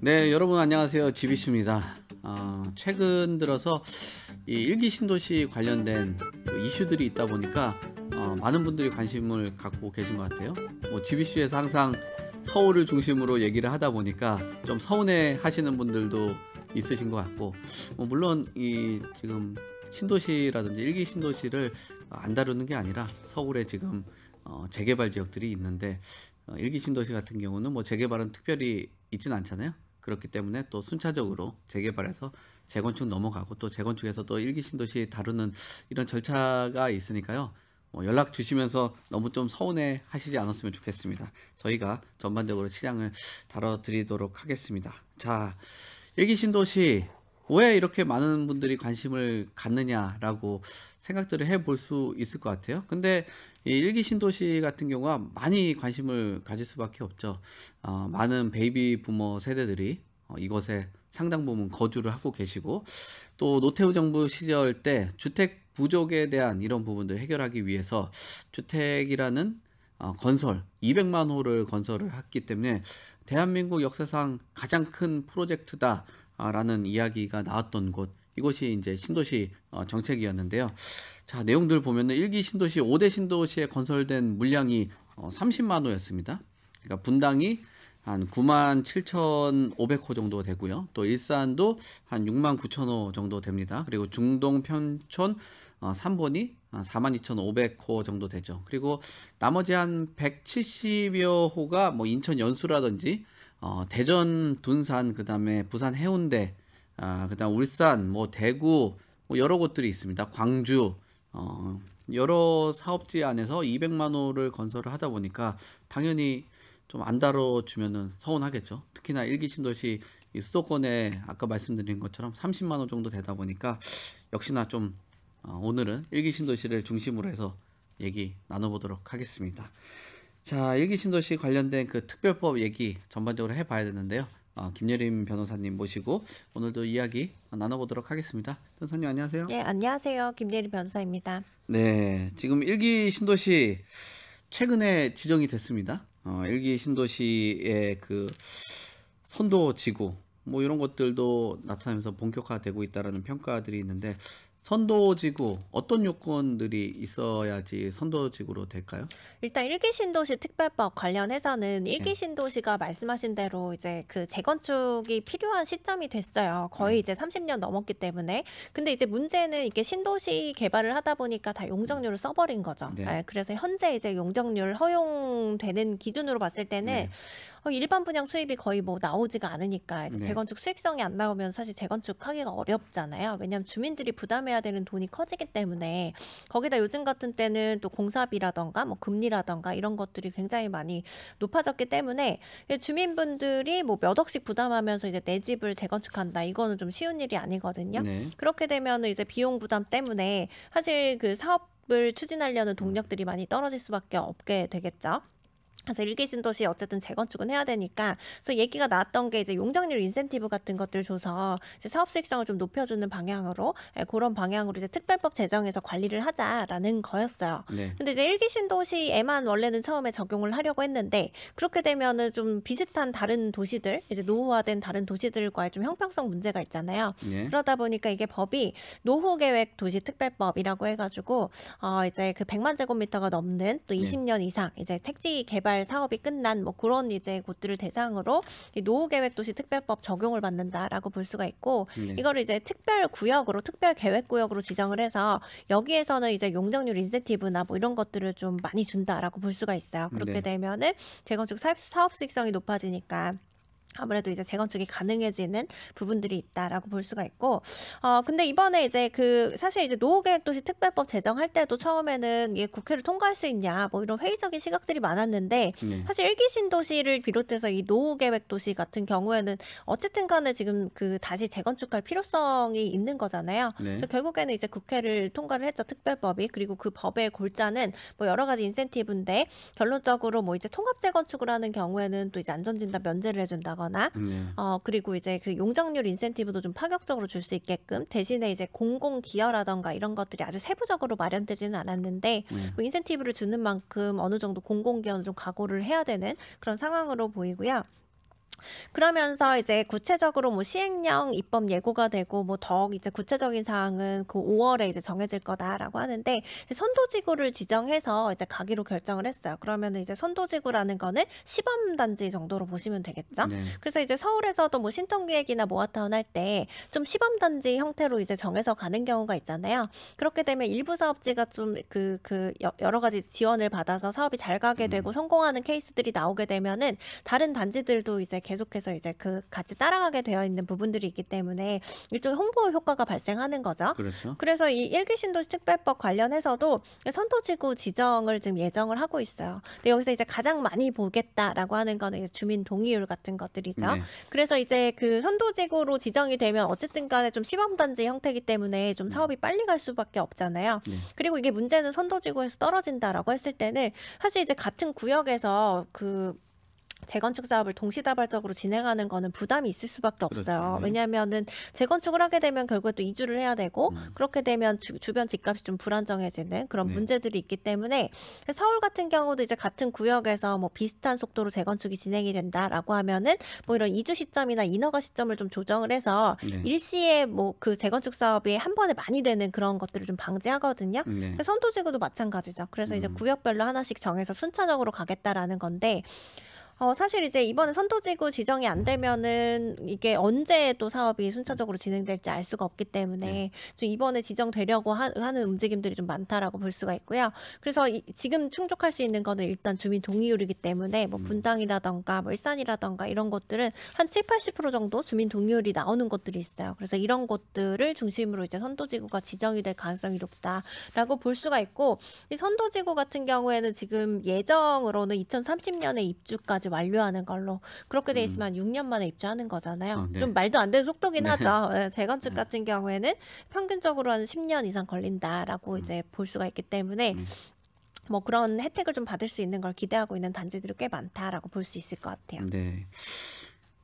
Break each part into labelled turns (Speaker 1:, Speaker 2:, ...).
Speaker 1: 네 여러분 안녕하세요 지비씨입니다 어, 최근 들어서 이 일기 신도시 관련된 이슈들이 있다 보니까 어, 많은 분들이 관심을 갖고 계신 것 같아요 뭐 지비씨에서 항상 서울을 중심으로 얘기를 하다 보니까 좀 서운해 하시는 분들도 있으신 것 같고 뭐 물론 이 지금 신도시라든지 일기 신도시를 안 다루는 게 아니라 서울에 지금 어, 재개발 지역들이 있는데 어, 일기 신도시 같은 경우는 뭐 재개발은 특별히 있진 않잖아요. 그렇기 때문에 또 순차적으로 재개발해서 재건축 넘어가고 또 재건축에서 또 일기 신도시 다루는 이런 절차가 있으니까요. 어, 연락 주시면서 너무 좀 서운해 하시지 않았으면 좋겠습니다. 저희가 전반적으로 시장을 다뤄드리도록 하겠습니다. 자, 일기 신도시 왜 이렇게 많은 분들이 관심을 갖느냐라고 생각들을 해 볼 수 있을 것 같아요. 근데 이 일기 신도시 같은 경우가 많이 관심을 가질 수밖에 없죠. 어, 많은 베이비 부모 세대들이 어, 이것에 상당 부분 거주를 하고 계시고 또 노태우 정부 시절 때 주택 부족에 대한 이런 부분들 해결하기 위해서 주택이라는 어, 건설 200만 호를 건설을 했기 때문에 대한민국 역사상 가장 큰 프로젝트다. 라는 이야기가 나왔던 곳 이곳이 이제 신도시 어, 정책이었는데요. 자, 내용들 보면은 일기 신도시 5대 신도시에 건설된 물량이 30만 어, 호였습니다. 그러니까 분당이 한 9만 7,500호 정도 되고요. 또 일산도 한 6만 9천호 정도 됩니다. 그리고 중동 편촌 3번이 4만 2,500호 정도 되죠. 그리고 나머지 한 170여 호가 뭐 인천 연수라든지 어, 대전, 둔산, 그 다음에 부산 해운대, 아, 그 다음 울산, 뭐 대구, 뭐 여러 곳들이 있습니다. 광주, 어, 여러 사업지 안에서 200만 호를 건설을 하다 보니까 당연히 좀 안 다뤄주면은 서운하겠죠. 특히나 일기 신도시 이 수도권에 아까 말씀드린 것처럼 30만 호 정도 되다 보니까 역시나 좀 어, 오늘은 일기 신도시를 중심으로 해서 얘기 나눠보도록 하겠습니다. 자, 일기 신도시 관련된 그 특별법 얘기 전반적으로 해봐야 되는데요. 어, 김예림 변호사님 모시고 오늘도 이야기 나눠보도록 하겠습니다. 변호사님
Speaker 2: 안녕하세요. 네, 안녕하세요. 김예림 변호사입니다.
Speaker 1: 네, 지금 일기 신도시 최근에 지정이 됐습니다. 어, 일기 신도시의 그 선도 지구 뭐 이런 것들도 나타나면서 본격화되고 있다라는 평가들이 있는데 선도지구 어떤 요건들이 있어야지 선도지구로 될까요?
Speaker 2: 일단 일기 신도시 특별법 관련해서는 일기 네. 신도시가 말씀하신 대로 이제 그 재건축이 필요한 시점이 됐어요. 거의 네. 이제 30년 넘었기 때문에. 근데 이제 문제는 이게 신도시 개발을 하다 보니까 다 용적률을 써버린 거죠. 네. 예, 그래서 현재 이제 용적률 허용되는 기준으로 봤을 때는 네. 일반 분양 수입이 거의 뭐 나오지가 않으니까 네. 재건축 수익성이 안 나오면 사실 재건축하기가 어렵잖아요. 왜냐하면 주민들이 부담해야 되는 돈이 커지기 때문에 거기다 요즘 같은 때는 또 공사비라던가 뭐 금리라던가 이런 것들이 굉장히 많이 높아졌기 때문에 주민분들이 뭐 몇 억씩 부담하면서 이제 내 집을 재건축한다 이거는 좀 쉬운 일이 아니거든요. 네. 그렇게 되면 이제 비용 부담 때문에 사실 그 사업 을 추진하려는 동력들이 많이 떨어질 수밖에 없게 되겠죠. 그래서 일기순 도시 어쨌든 재건축은 해야 되니까 그래서 얘기가 나왔던 게 이제 용적률 인센티브 같은 것들 줘서 이제 사업 수익성을 좀 높여주는 방향으로 예, 그런 방향으로 이제 특별법 제정해서 관리를 하자라는 거였어요. 네. 근데 이제 일기 신도시에만 원래는 처음에 적용을 하려고 했는데 그렇게 되면은 좀 비슷한 다른 도시들 이제 노후화된 다른 도시들과의 좀 형평성 문제가 있잖아요. 네. 그러다 보니까 이게 법이 노후 계획 도시 특별법이라고 해가지고 어 이제 그 100만 제곱미터가 넘는 또 20년 네. 이상 이제 택지 개발 개발 사업이 끝난 뭐 그런 이제 곳들을 대상으로 노후계획도시 특별법 적용을 받는다라고 볼 수가 있고 네. 이거를 이제 특별 구역으로 특별 계획 구역으로 지정을 해서 여기에서는 이제 용적률 인센티브나 뭐 이런 것들을 좀 많이 준다라고 볼 수가 있어요. 그렇게 네. 되면은 재건축 사업, 사업 수익성이 높아지니까 아무래도 이제 재건축이 가능해지는 부분들이 있다라고 볼 수가 있고, 어, 근데 이번에 이제 그 사실 이제 노후계획도시 특별법 제정할 때도 처음에는 이게 국회를 통과할 수 있냐 뭐 이런 회의적인 시각들이 많았는데 네. 사실 일기 신도시를 비롯해서 이 노후계획도시 같은 경우에는 어쨌든 간에 지금 그 다시 재건축할 필요성이 있는 거잖아요. 네. 그래서 결국에는 이제 국회를 통과를 했죠 특별법이 그리고 그 법의 골자는 뭐 여러 가지 인센티브인데 결론적으로 뭐 이제 통합 재건축을 하는 경우에는 또 이제 안전진단 면제를 해준다거나 거나 네. 어 그리고 이제 그 용적률 인센티브도 좀 파격적으로 줄 수 있게끔 대신에 이제 공공 기여라던가 이런 것들이 아주 세부적으로 마련되지는 않았는데 네. 뭐 인센티브를 주는 만큼 어느 정도 공공 기여는 좀 각오를 해야 되는 그런 상황으로 보이고요. 그러면서 이제 구체적으로 뭐 시행령 입법 예고가 되고 뭐 더 이제 구체적인 사항은 그 5월에 이제 정해질 거다라고 하는데 선도지구를 지정해서 이제 가기로 결정을 했어요. 그러면 이제 선도지구라는 거는 시범 단지 정도로 보시면 되겠죠. 네. 그래서 이제 서울에서도 뭐신통기획이나 모아타운 뭐 할때 좀 시범 단지 형태로 이제 정해서 가는 경우가 있잖아요. 그렇게 되면 일부 사업지가 좀 그그 그, 그 여러 가지 지원을 받아서 사업이 잘 가게 음. 되고 음. 성공하는 케이스들이 나오게 되면은 다른 단지들도 이제 계속 계속해서 이제 그 같이 따라가게 되어 있는 부분들이 있기 때문에 일종의 홍보 효과가 발생하는 거죠. 그렇죠. 그래서 이 일기 신도시 특별법 관련해서도 선도지구 지정을 지금 예정을 하고 있어요. 근데 여기서 이제 가장 많이 보겠다라고 하는 거는 주민 동의율 같은 것들이죠. 네. 그래서 이제 그 선도지구로 지정이 되면 어쨌든 간에 좀 시범단지 형태이기 때문에 좀 네. 사업이 빨리 갈 수밖에 없잖아요. 네. 그리고 이게 문제는 선도지구에서 떨어진다라고 했을 때는 사실 이제 같은 구역에서 그 재건축 사업을 동시다발적으로 진행하는 거는 부담이 있을 수밖에 없어요. 그렇죠. 음. 왜냐하면은 재건축을 하게 되면 결국에 또 이주를 해야 되고 음. 그렇게 되면 주, 변 집값이 좀 불안정해지는 그런 네. 문제들이 있기 때문에 서울 같은 경우도 이제 같은 구역에서 뭐 비슷한 속도로 재건축이 진행이 된다라고 하면은 뭐 이런 이주 시점이나 인허가 시점을 좀 조정을 해서 네. 일시에 뭐 그 재건축 사업이 한 번에 많이 되는 그런 것들을 좀 방지하거든요. 네. 선도지구도 마찬가지죠. 그래서 음. 이제 구역별로 하나씩 정해서 순차적으로 가겠다라는 건데 어, 사실 이제 이번에 선도지구 지정이 안 되면은 이게 언제 또 사업이 순차적으로 진행될지 알 수가 없기 때문에 네. 좀 이번에 지정되려고 하, 는 움직임들이 좀 많다라고 볼 수가 있고요. 그래서 이, 지금 충족할 수 있는 거는 일단 주민 동의율이기 때문에 뭐 음. 분당이라던가 뭐 일산이라던가 이런 것들은 한 7, 80% 정도 주민 동의율이 나오는 것들이 있어요. 그래서 이런 것들을 중심으로 이제 선도지구가 지정이 될 가능성이 높다라고 볼 수가 있고 이 선도지구 같은 경우에는 지금 예정으로는 2030년에 입주까지 2025년까지 완료하는 걸로 그렇게 돼 음. 있으면 음. 6년 만에 입주하는 거잖아요. 어, 네. 좀 말도 안 되는 속도긴 네. 하죠. 예, 네, 재건축 같은 경우에는 평균적으로 한 10년 이상 걸린다라고 음. 이제 볼 수가 있기 때문에 음. 뭐 그런 혜택을 좀 받을 수 있는 걸 기대하고 있는 단지들이 꽤 많다라고 볼 수 있을 것 같아요.
Speaker 1: 네.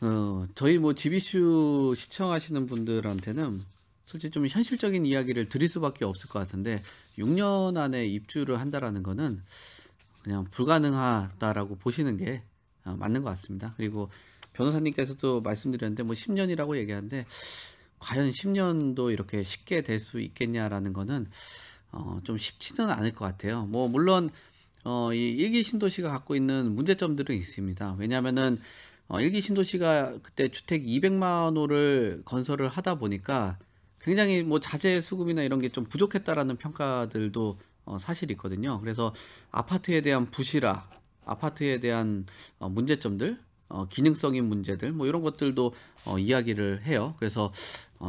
Speaker 1: 어, 저희 뭐 지비슈 시청하시는 분들한테는 솔직히 좀 현실적인 이야기를 드릴 수밖에 없을 것 같은데 6년 안에 입주를 한다라는 거는 그냥 불가능하다라고 보시는 게 어, 맞는 것 같습니다. 그리고 변호사님께서도 말씀드렸는데 뭐 10년이라고 얘기하는데 과연 10년도 이렇게 쉽게 될 수 있겠냐라는 거는 어, 좀 쉽지는 않을 것 같아요. 뭐 물론 어, 이 일기 신도시가 갖고 있는 문제점들은 있습니다. 왜냐하면은 어, 일기 신도시가 그때 주택 200만 호를 건설을 하다 보니까 굉장히 뭐 자재 수급이나 이런 게 좀 부족했다라는 평가들도 어, 사실있거든요 그래서 아파트에 대한 부실화 아파트에 대한 어, 문제점들, 어, 기능성인 문제들 뭐 이런 것들도 어, 이야기를 해요. 그래서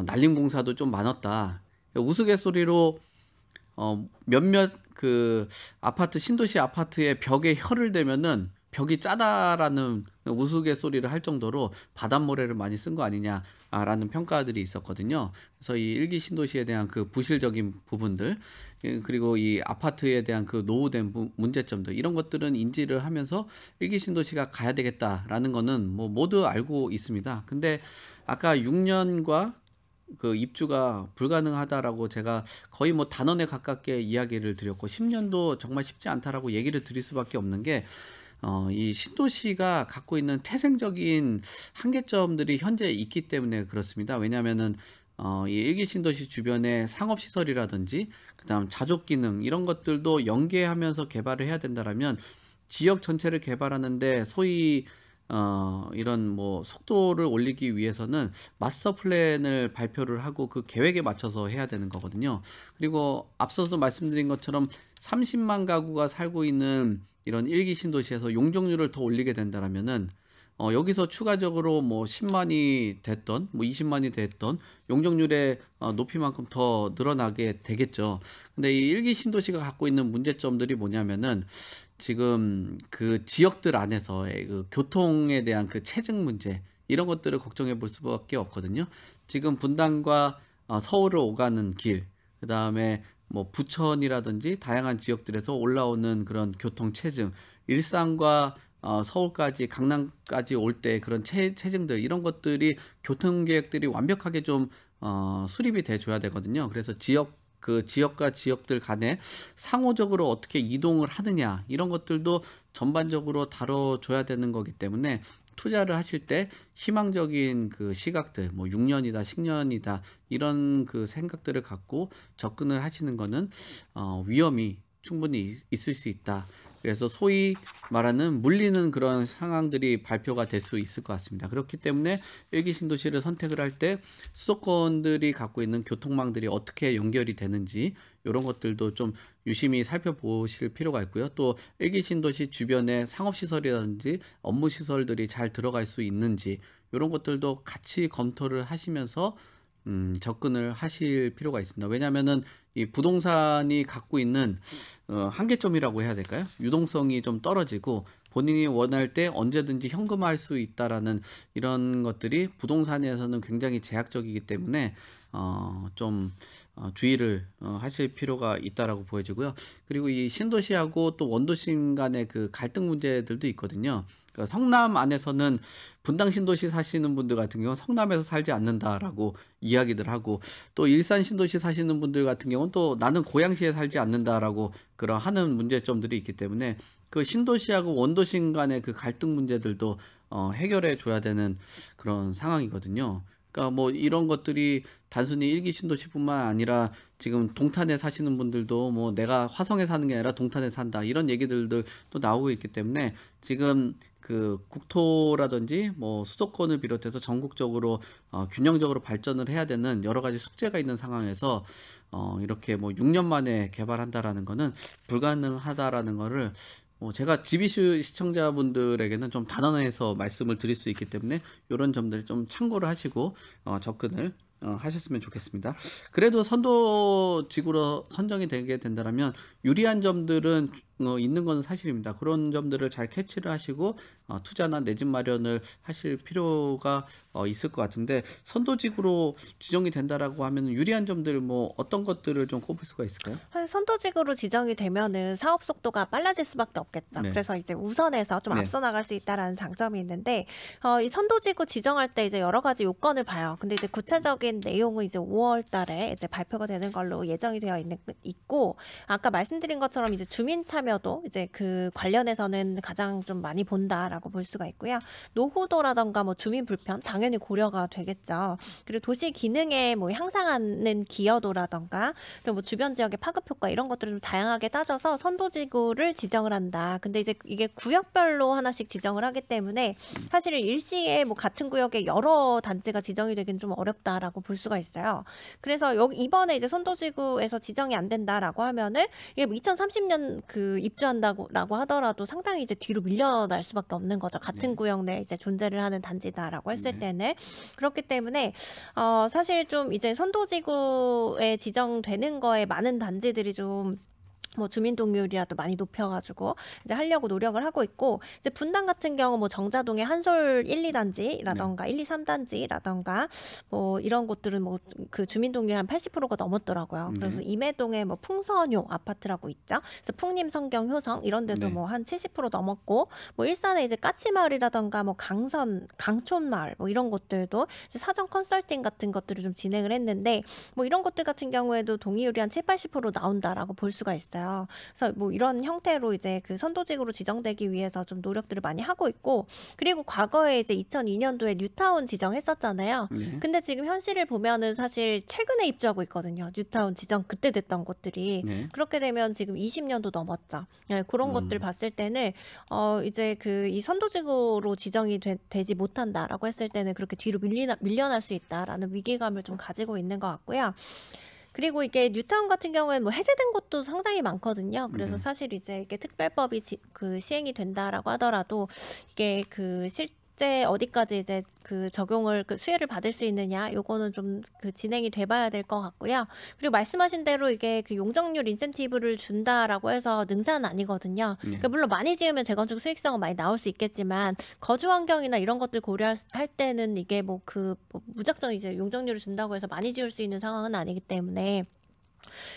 Speaker 1: 날림 공사도 좀 많았다. 우스갯소리로 몇몇 그 아파트 신도시 아파트의 벽에 혀를 대면은 벽이 짜다라는 우스갯소리를 할 정도로 바닷모래를 많이 쓴 거 아니냐라는 평가들이 있었거든요. 그래서 이 일기 신도시에 대한 그 부실적인 부분들 그리고 이 아파트에 대한 그 노후된 문제점들 이런 것들은 인지를 하면서 일기 신도시가 가야 되겠다라는 거는 뭐 모두 알고 있습니다. 근데 아까 6년과 그 입주가 불가능하다라고 제가 거의 뭐 단언에 가깝게 이야기를 드렸고 10년도 정말 쉽지 않다라고 얘기를 드릴 수밖에 없는 게 어, 이 신도시가 갖고 있는 태생적인 한계점들이 현재 있기 때문에 그렇습니다. 왜냐하면은 어, 이 일기 신도시 주변에 상업 시설이라든지 그다음 자족 기능 이런 것들도 연계하면서 개발을 해야 된다라면 지역 전체를 개발하는데 소위 어, 이런 뭐 속도를 올리기 위해서는 마스터 플랜을 발표를 하고 그 계획에 맞춰서 해야 되는 거거든요. 그리고 앞서도 말씀드린 것처럼 30만 가구가 살고 있는 이런 일기 신도시에서 용적률을 더 올리게 된다라면은 어, 여기서 추가적으로 뭐 10만이 됐던 뭐 20만이 됐던 용적률의 어, 높이만큼 더 늘어나게 되겠죠. 근데 이 일기 신도시가 갖고 있는 문제점들이 뭐냐면은 지금 그 지역들 안에서의 그 교통에 대한 그 체증 문제 이런 것들을 걱정해 볼 수밖에 없거든요. 지금 분당과 어, 서울을 오가는 길, 그 다음에 뭐 부천이라든지 다양한 지역들에서 올라오는 그런 교통 체증, 일산과 어, 서울까지 강남까지 올 때 그런 체, 체증들 이런 것들이 교통 계획들이 완벽하게 좀 어, 수립이 돼 줘야 되거든요. 그래서 지역 그 지역과 지역들 간에 상호적으로 어떻게 이동을 하느냐 이런 것들도 전반적으로 다뤄줘야 되는 거기 때문에 투자를 하실 때 희망적인 그 시각들, 뭐 6년이다, 10년이다 이런 그 생각들을 갖고 접근을 하시는 거는 어, 위험이 충분히 있을 수 있다. 그래서 소위 말하는 물리는 그런 상황들이 발표가 될 수 있을 것 같습니다. 그렇기 때문에 일기 신도시를 선택을 할 때 수도권들이 갖고 있는 교통망들이 어떻게 연결이 되는지 이런 것들도 좀 유심히 살펴보실 필요가 있고요. 또 일기 신도시 주변에 상업시설이라든지 업무시설들이 잘 들어갈 수 있는지 이런 것들도 같이 검토를 하시면서 음, 접근을 하실 필요가 있습니다. 왜냐면은 이 부동산이 갖고 있는 어, 한계점이라고 해야 될까요? 유동성이 좀 떨어지고 본인이 원할 때 언제든지 현금화할 수 있다라는 이런 것들이 부동산에서는 굉장히 제약적이기 때문에 어, 좀 어, 주의를 어, 하실 필요가 있다라고 보여지고요. 그리고 이 신도시하고 또 원도심 간의 그 갈등 문제들도 있거든요. 그러니까 성남 안에서는 분당 신도시 사시는 분들 같은 경우는 성남에서 살지 않는다라고 이야기들 하고 또 일산 신도시 사시는 분들 같은 경우는 또 나는 고양시에 살지 않는다라고 그런 하는 문제점들이 있기 때문에 그 신도시하고 원도심 간의 그 갈등 문제들도 어, 해결해 줘야 되는 그런 상황이거든요. 그러니까 뭐 이런 것들이 단순히 일기 신도시뿐만 아니라 지금 동탄에 사시는 분들도 뭐 내가 화성에 사는 게 아니라 동탄에 산다 이런 얘기들도 또 나오고 있기 때문에 지금 그 국토라든지 뭐 수도권을 비롯해서 전국적으로 어, 균형적으로 발전을 해야 되는 여러 가지 숙제가 있는 상황에서 어, 이렇게 뭐 6년 만에 개발한다라는 거는 불가능하다라는 거를 어, 제가 지비슈 시청자분들에게는 좀 단언해서 말씀을 드릴 수 있기 때문에 이런 점들 좀 참고를 하시고 어, 접근을 어, 하셨으면 좋겠습니다. 그래도 선도직으로 선정이 되게 된다면 유리한 점들은 어, 있는 건 사실입니다. 그런 점들을 잘 캐치를 하시고 어, 투자나 내 집 마련을 하실 필요가 어, 있을 것 같은데 선도직으로 지정이 된다라고 하면 유리한 점들 뭐 어떤 것들을 좀 꼽을 수가 있을까요?
Speaker 2: 선도직으로 지정이 되면은 사업 속도가 빨라질 수밖에 없겠죠. 네. 그래서 이제 우선해서 좀 네. 앞서 나갈 수 있다라는 장점이 있는데 어, 이 선도직으로 지정할 때 이제 여러 가지 요건을 봐요. 근데 이제 구체적인 내용은 이제 5월달에 이제 발표가 되는 걸로 예정이 되어 있는 있고 아까 말씀드린 것처럼 이제 주민 참 참여도 이제 그 관련해서는 가장 좀 많이 본다라고 볼 수가 있고요. 노후도라던가 뭐 주민 불편 당연히 고려가 되겠죠. 그리고 도시 기능에 뭐 향상하는 기여도라던가 그리고 뭐 주변 지역의 파급 효과 이런 것들을 좀 다양하게 따져서 선도지구를 지정을 한다. 근데 이제 이게 구역별로 하나씩 지정을 하기 때문에 사실 일시에 뭐 같은 구역에 여러 단지가 지정이 되긴 좀 어렵다라고 볼 수가 있어요. 그래서 여기 이번에 이제 선도지구에서 지정이 안 된다라고 하면은 이게 2030년 뭐 그 입주한다고 하더라도 상당히 이제 뒤로 밀려날 수밖에 없는 거죠. 같은 네. 구역 내 이제 존재를 하는 단지다라고 했을 네. 때는 그렇기 때문에 어 사실 좀 이제 선도지구에 지정되는 거에 많은 단지들이 좀뭐 주민동률이라도 많이 높여가지고 이제 하려고 노력을 하고 있고 이제 분당 같은 경우 뭐 정자동의 한솔 1, 2단지라던가 네. 1, 2, 3단지라던가 뭐 이런 곳들은 뭐 그 주민동률 한 80%가 넘었더라고요. 네. 그래서 임해동의 뭐 풍선요 아파트라고 있죠. 그래서 풍림 성경 효성 이런 데도 네. 뭐한 70% 넘었고 뭐 일산에 이제 까치마을이라던가 뭐 강선 강촌마을 뭐 이런 곳들도 이제 사전 컨설팅 같은 것들을 좀 진행을 했는데 뭐 이런 것들 같은 경우에도 동의율이 한 7, 80% 나온다라고 볼 수가 있어요. 있어요. 그래서 뭐 이런 형태로 이제 그 선도직으로 지정되기 위해서 좀 노력들을 많이 하고 있고 그리고 과거에 이제 2002년도에 뉴타운 지정했었잖아요. 네. 근데 지금 현실을 보면은 사실 최근에 입주하고 있거든요. 뉴타운 지정 그때 됐던 곳들이 네. 그렇게 되면 지금 20년도 넘었죠. 예, 그런 음. 것들 봤을 때는 어 이제 그 이 선도직으로 지정이 되, 지 못한다라고 했을 때는 그렇게 뒤로 밀리나, 밀려날 수 있다라는 위기감을 좀 가지고 있는 것 같고요. 그리고 이게 뉴타운 같은 경우에뭐 해제된 곳도 상당히 많거든요. 그래서 음. 사실 이제 이게 특별법이 지, 그 시행이 된다라고 하더라도 이게 그실 언제 어디까지 이제 그 적용을 그 수혜를 받을 수 있느냐 요거는 좀 그 진행이 돼봐야 될 것 같고요. 그리고 말씀하신 대로 이게 그 용적률 인센티브를 준다라고 해서 능사는 아니거든요. 네. 그러니까 물론 많이 지으면 재건축 수익성은 많이 나올 수 있겠지만 거주 환경이나 이런 것들 고려할 때는 이게 뭐그 뭐 무작정 이제 용적률을 준다고 해서 많이 지을 수 있는 상황은 아니기 때문에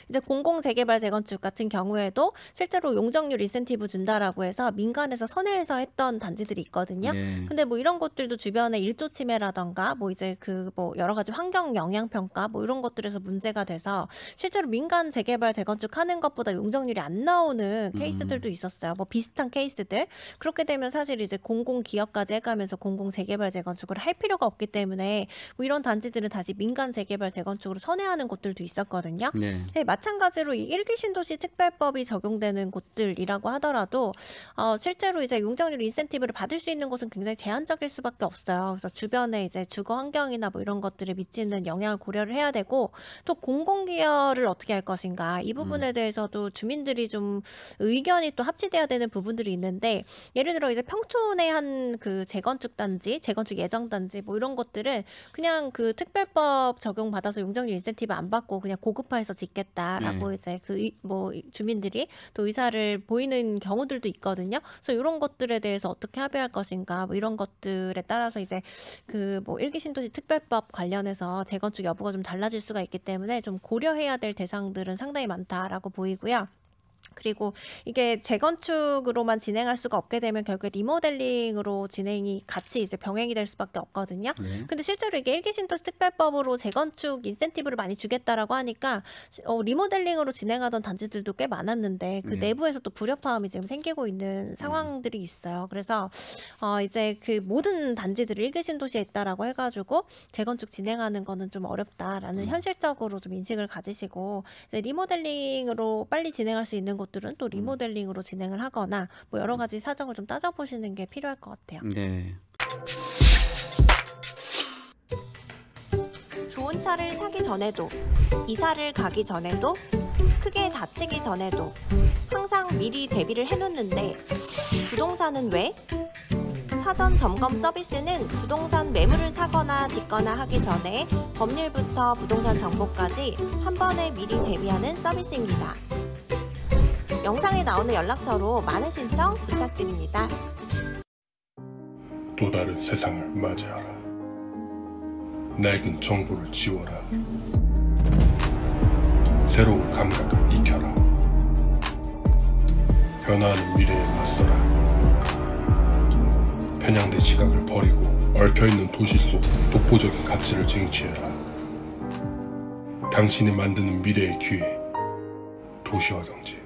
Speaker 2: 이제 공공 재개발 재건축 같은 경우에도 실제로 용적률 인센티브 준다라고 해서 민간에서 선회해서 했던 단지들이 있거든요. 네. 근데 뭐 이런 것들도 주변에 일조 침해라던가 뭐 이제 그 뭐 여러 가지 환경 영향 평가 뭐 이런 것들에서 문제가 돼서 실제로 민간 재개발 재건축 하는 것보다 용적률이 안 나오는 음. 케이스들도 있었어요. 뭐 비슷한 케이스들. 그렇게 되면 사실 이제 공공 기업까지 해 가면서 공공 재개발 재건축을 할 필요가 없기 때문에 뭐 이런 단지들은 다시 민간 재개발 재건축으로 선회하는 곳들도 있었거든요. 네. 네. 네, 마찬가지로 이 일기 신도시 특별법이 적용되는 곳들이라고 하더라도 어, 실제로 이제 용적률 인센티브를 받을 수 있는 곳은 굉장히 제한적일 수밖에 없어요. 그래서 주변에 이제 주거 환경이나 뭐 이런 것들에 미치는 영향을 고려를 해야 되고 또 공공 기여를 어떻게 할 것인가 이 음. 부분에 음. 대해서도 주민들이 좀 의견이 또 합치돼야 되는 부분들이 있는데 예를 들어 이제 평촌의 한 그 재건축 단지, 재건축 예정 단지 뭐 이런 것들은 그냥 그 특별법 적용 받아서 용적률 인센티브 안 받고 그냥 고급화해서 지 있겠다라고 음. 이제 그 뭐 주민들이 또 의사를 보이는 경우들도 있거든요. 그래서 이런 것들에 대해서 어떻게 합의할 것인가 뭐 이런 것들에 따라서 이제 그 뭐 일기 신도시 특별법 관련해서 재건축 여부가 좀 달라질 수가 있기 때문에 좀 고려해야 될 대상들은 상당히 많다라고 보이고요. 그리고 이게 재건축으로만 진행할 수가 없게 되면 결국에 리모델링으로 진행이 같이 이제 병행이 될 수밖에 없거든요. 네. 근데 실제로 이게 일기 신도 특별법으로 재건축 인센티브를 많이 주겠다라고 하니까 어, 리모델링으로 진행하던 단지들도 꽤 많았는데 그 네. 내부에서 또 불협화음이 지금 생기고 있는 네. 상황들이 있어요. 그래서 어, 이제 그 모든 단지들을 일기 신도시에 있다라고 해가지고 재건축 진행하는 거는 좀 어렵다라는 음. 현실적으로 좀 인식을 가지시고 리모델링으로 빨리 진행할 수 있는 곳 것들은 또 음. 리모델링으로 진행을 하거나 뭐 여러 음. 가지 사정을 좀 따져보시는 게 필요할 것 같아요. 네. 좋은 차를 사기 전에도 이사를 가기 전에도 크게 다치기 전에도 항상 미리 대비를 해놓는데 부동산은 왜? 사전 점검 서비스는 부동산 매물을 사거나 짓거나 하기 전에 법률부터 부동산 정보까지 한 번에 미리 대비하는 서비스입니다. 영상에 나오는 연락처로 많은 신청 부탁드립니다.
Speaker 1: 또 다른 세상을 맞이하라. 낡은 정보를 지워라. 새로운 감각을 익혀라. 변화하는 미래에 맞서라. 편향된 시각을 버리고 얽혀있는 도시 속 독보적인 가치를 쟁취해라. 당신이 만드는 미래의 기회, 도시와 경제.